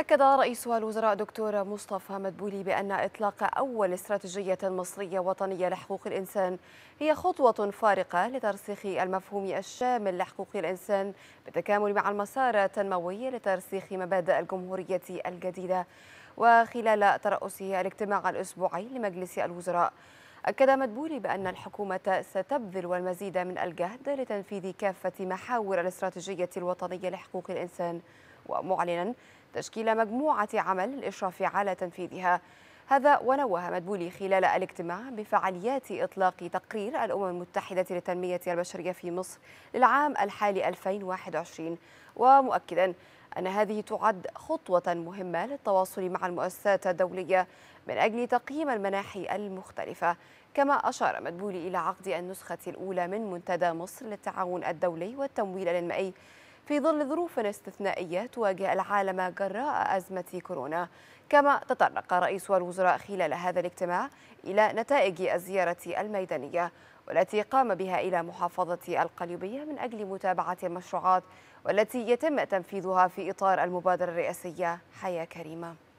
أكد رئيس الوزراء دكتور مصطفى مدبولي بأن إطلاق أول استراتيجية مصرية وطنية لحقوق الإنسان هي خطوة فارقة لترسيخ المفهوم الشامل لحقوق الإنسان بالتكامل مع المسار التنموي لترسيخ مبادئ الجمهورية الجديدة وخلال ترأسه الاجتماع الأسبوعي لمجلس الوزراء أكد مدبولي بأن الحكومة ستبذل المزيد من الجهد لتنفيذ كافة محاور الاستراتيجية الوطنية لحقوق الإنسان ومعلنا تشكيل مجموعة عمل للإشراف على تنفيذها هذا ونوه مدبولي خلال الاجتماع بفعاليات إطلاق تقرير الأمم المتحدة للتنمية البشرية في مصر للعام الحالي 2021 ومؤكدا أن هذه تعد خطوة مهمة للتواصل مع المؤسسات الدولية من أجل تقييم المناحي المختلفة كما أشار مدبولي إلى عقد النسخة الأولى من منتدى مصر للتعاون الدولي والتمويل الإنمائي في ظل ظروف استثنائية تواجه العالم جراء أزمة كورونا كما تطرق رئيس الوزراء خلال هذا الاجتماع إلى نتائج الزيارة الميدانية والتي قام بها إلى محافظة القليوبية من أجل متابعة المشروعات والتي يتم تنفيذها في إطار المبادرة الرئاسية حياة كريمة